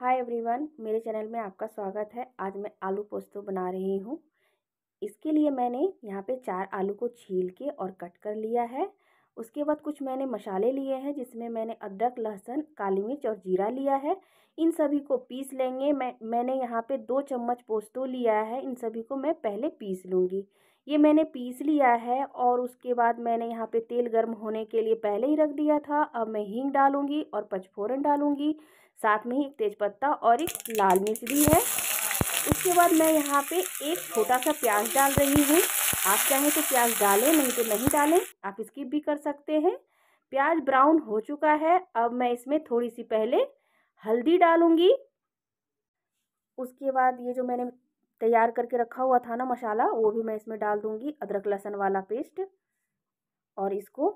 hi everyone मेरे channel में आपका स्वागत है आज मैं आलू पोस्तो बना रही हूँ इसके लिए मैंने यहाँ पे चार आलू को छील के और कट कर लिया है उसके बाद कुछ मैंने मसाले लिए हैं जिसमें मैंने अदरक लहसुन काली मिर्च और जीरा लिया है इन सभी को पीस लेंगे मैं मैंने यहाँ पे दो चम्मच पोस्तो लिया है इन सभी को मैं पहले पीस लूँगी ये मैंने पीस लिया है और उसके बाद मैंने यहाँ पे तेल गर्म होने के लिए पहले ही रख दिया था अब मैं हींग डालूँगी और पचफोरन डालूँगी साथ में ही एक तेज़पत्ता और एक लाल मिर्च भी है उसके बाद मैं यहाँ पर एक छोटा सा प्याज डाल रही हूँ आप चाहें तो प्याज डालें नहीं तो नहीं डालें आप स्किप भी कर सकते हैं प्याज ब्राउन हो चुका है अब मैं इसमें थोड़ी सी पहले हल्दी डालूँगी उसके बाद ये जो मैंने तैयार करके रखा हुआ था ना मसाला वो भी मैं इसमें डाल दूँगी अदरक लहसुन वाला पेस्ट और इसको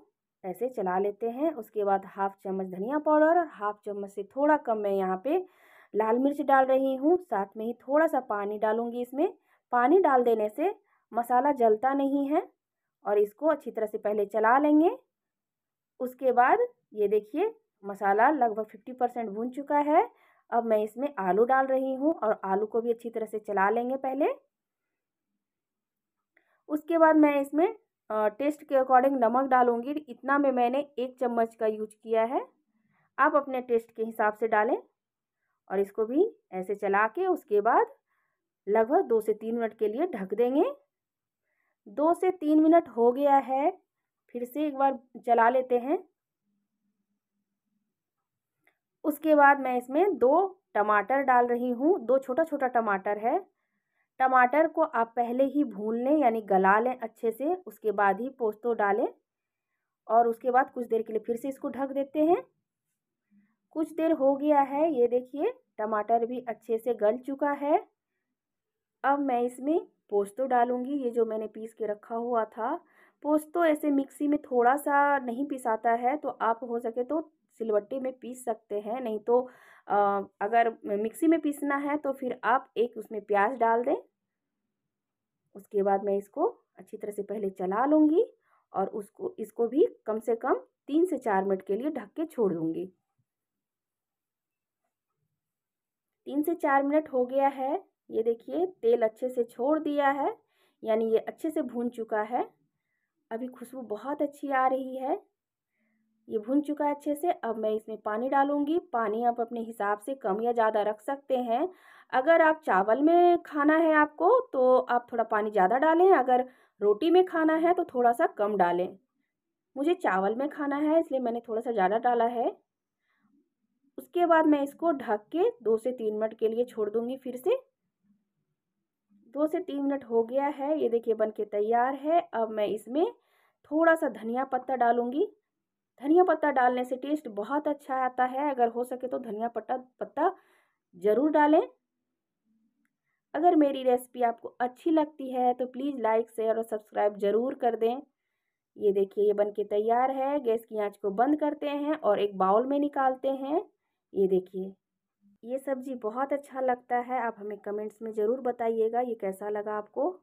ऐसे चला लेते हैं उसके बाद हाफ चम्मच धनिया पाउडर और हाफ चम्मच से थोड़ा कम मैं यहाँ पे लाल मिर्च डाल रही हूँ साथ में ही थोड़ा सा पानी डालूँगी इसमें पानी डाल देने से मसाला जलता नहीं है और इसको अच्छी तरह से पहले चला लेंगे उसके बाद ये देखिए मसाला लगभग फिफ्टी परसेंट भून चुका है अब मैं इसमें आलू डाल रही हूँ और आलू को भी अच्छी तरह से चला लेंगे पहले उसके बाद मैं इसमें टेस्ट के अकॉर्डिंग नमक डालूंगी इतना में मैंने एक चम्मच का यूज किया है आप अपने टेस्ट के हिसाब से डालें और इसको भी ऐसे चला के उसके बाद लगभग दो से तीन मिनट के लिए ढक देंगे दो से तीन मिनट हो गया है फिर से एक बार जला लेते हैं उसके बाद मैं इसमें दो टमाटर डाल रही हूँ दो छोटा छोटा टमाटर है टमाटर को आप पहले ही भून लें यानी गला लें अच्छे से उसके बाद ही पोस्तो डालें और उसके बाद कुछ देर के लिए फिर से इसको ढक देते हैं कुछ देर हो गया है ये देखिए टमाटर भी अच्छे से गल चुका है अब मैं इसमें पोस्तो डालूँगी ये जो मैंने पीस के रखा हुआ था पोस्तो तो ऐसे मिक्सी में थोड़ा सा नहीं पिसाता है तो आप हो सके तो सिलवट्टे में पीस सकते हैं नहीं तो आ, अगर मिक्सी में पीसना है तो फिर आप एक उसमें प्याज डाल दें उसके बाद मैं इसको अच्छी तरह से पहले चला लूँगी और उसको इसको भी कम से कम तीन से चार मिनट के लिए ढक के छोड़ दूँगी तीन से चार मिनट हो गया है ये देखिए तेल अच्छे से छोड़ दिया है यानी ये अच्छे से भून चुका है अभी खुशबू बहुत अच्छी आ रही है ये भून चुका है अच्छे से अब मैं इसमें पानी डालूंगी पानी आप अपने हिसाब से कम या ज़्यादा रख सकते हैं अगर आप चावल में खाना है आपको तो आप थोड़ा पानी ज़्यादा डालें अगर रोटी में खाना है तो थोड़ा सा कम डालें मुझे चावल में खाना है इसलिए मैंने थोड़ा सा ज़्यादा डाला है उसके बाद मैं इसको ढक के दो से तीन मिनट के लिए छोड़ दूँगी फिर से दो से तीन मिनट हो गया है ये देखिए बन के तैयार है अब मैं इसमें थोड़ा सा धनिया पत्ता डालूँगी धनिया पत्ता डालने से टेस्ट बहुत अच्छा आता है अगर हो सके तो धनिया पत्ता पत्ता ज़रूर डालें अगर मेरी रेसिपी आपको अच्छी लगती है तो प्लीज़ लाइक शेयर और सब्सक्राइब ज़रूर कर दें ये देखिए ये बन के तैयार है गैस की आंच को बंद करते हैं और एक बाउल में निकालते हैं ये देखिए ये सब्जी बहुत अच्छा लगता है आप हमें कमेंट्स में ज़रूर बताइएगा ये कैसा लगा आपको